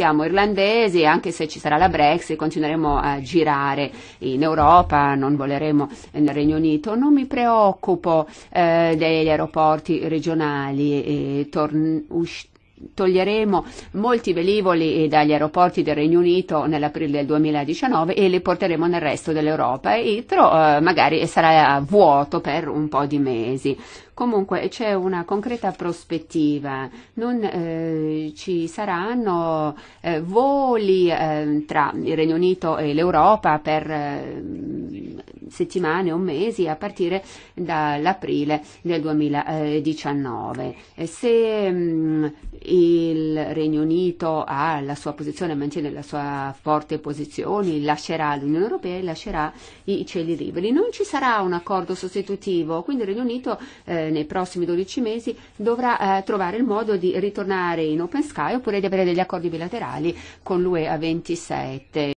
siamo irlandesi e anche se ci sarà la Brexit continueremo a girare in Europa, non voleremo nel Regno Unito. Non mi preoccupo eh, degli aeroporti regionali, e eh, torn- usc- toglieremo molti velivoli dagli aeroporti del Regno Unito nell'aprile del 2019 e li porteremo nel resto dell'Europa e Itro eh, magari sarà vuoto per un po' di mesi. Comunque c'è una concreta prospettiva, non eh, ci saranno eh, voli eh, tra il Regno Unito e l'Europa per eh, settimane o mesi a partire dall'aprile del 2019. Se mh, mm, il Regno Unito ha la sua posizione, mantiene la sua forte posizione, lascerà l'Unione Europea e lascerà i cieli liberi. Non ci sarà un accordo sostitutivo, quindi il Regno Unito eh, nei prossimi 12 mesi dovrà eh, trovare il modo di ritornare in open sky oppure di avere degli accordi bilaterali con l'UE a 27.